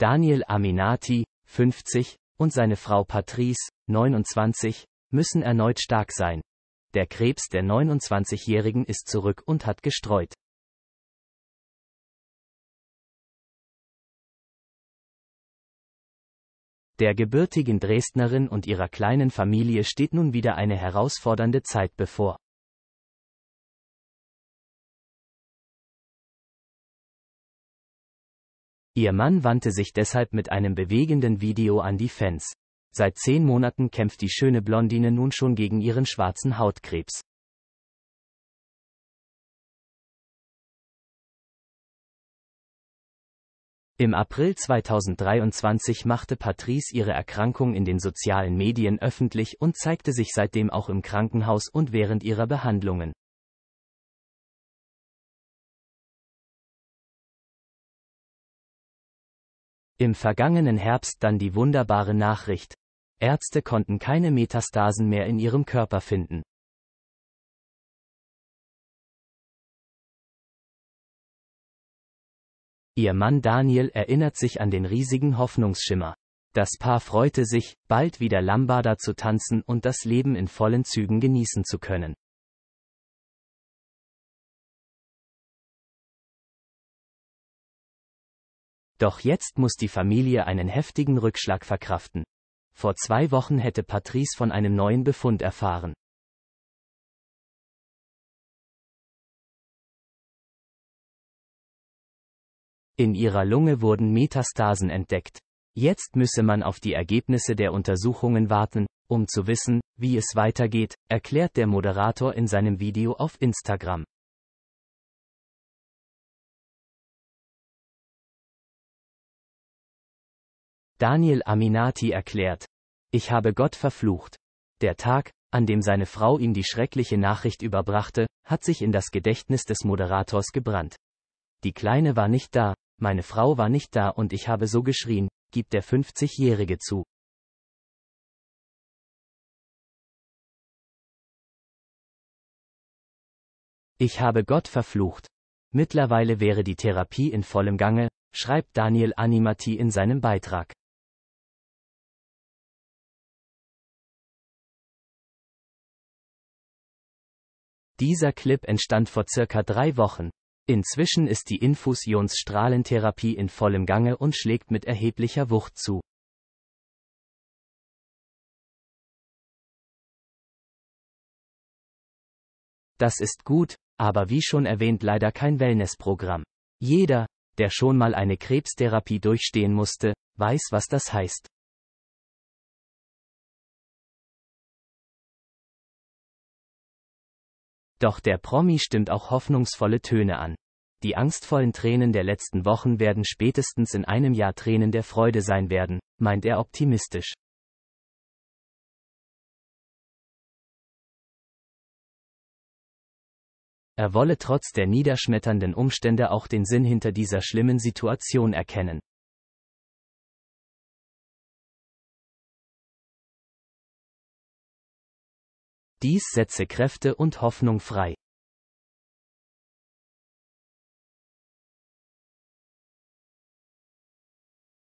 Daniel Aminati, 50, und seine Frau Patrice, 29, müssen erneut stark sein. Der Krebs der 29-Jährigen ist zurück und hat gestreut. Der gebürtigen Dresdnerin und ihrer kleinen Familie steht nun wieder eine herausfordernde Zeit bevor. Ihr Mann wandte sich deshalb mit einem bewegenden Video an die Fans. Seit zehn Monaten kämpft die schöne Blondine nun schon gegen ihren schwarzen Hautkrebs. Im April 2023 machte Patrice ihre Erkrankung in den sozialen Medien öffentlich und zeigte sich seitdem auch im Krankenhaus und während ihrer Behandlungen. Im vergangenen Herbst dann die wunderbare Nachricht. Ärzte konnten keine Metastasen mehr in ihrem Körper finden. Ihr Mann Daniel erinnert sich an den riesigen Hoffnungsschimmer. Das Paar freute sich, bald wieder Lambada zu tanzen und das Leben in vollen Zügen genießen zu können. Doch jetzt muss die Familie einen heftigen Rückschlag verkraften. Vor zwei Wochen hätte Patrice von einem neuen Befund erfahren. In ihrer Lunge wurden Metastasen entdeckt. Jetzt müsse man auf die Ergebnisse der Untersuchungen warten, um zu wissen, wie es weitergeht, erklärt der Moderator in seinem Video auf Instagram. Daniel Aminati erklärt, ich habe Gott verflucht. Der Tag, an dem seine Frau ihm die schreckliche Nachricht überbrachte, hat sich in das Gedächtnis des Moderators gebrannt. Die Kleine war nicht da, meine Frau war nicht da und ich habe so geschrien, gibt der 50-Jährige zu. Ich habe Gott verflucht. Mittlerweile wäre die Therapie in vollem Gange, schreibt Daniel Animati in seinem Beitrag. Dieser Clip entstand vor circa drei Wochen. Inzwischen ist die Infusionsstrahlentherapie in vollem Gange und schlägt mit erheblicher Wucht zu. Das ist gut, aber wie schon erwähnt leider kein Wellnessprogramm. Jeder, der schon mal eine Krebstherapie durchstehen musste, weiß, was das heißt. Doch der Promi stimmt auch hoffnungsvolle Töne an. Die angstvollen Tränen der letzten Wochen werden spätestens in einem Jahr Tränen der Freude sein werden, meint er optimistisch. Er wolle trotz der niederschmetternden Umstände auch den Sinn hinter dieser schlimmen Situation erkennen. Dies setze Kräfte und Hoffnung frei.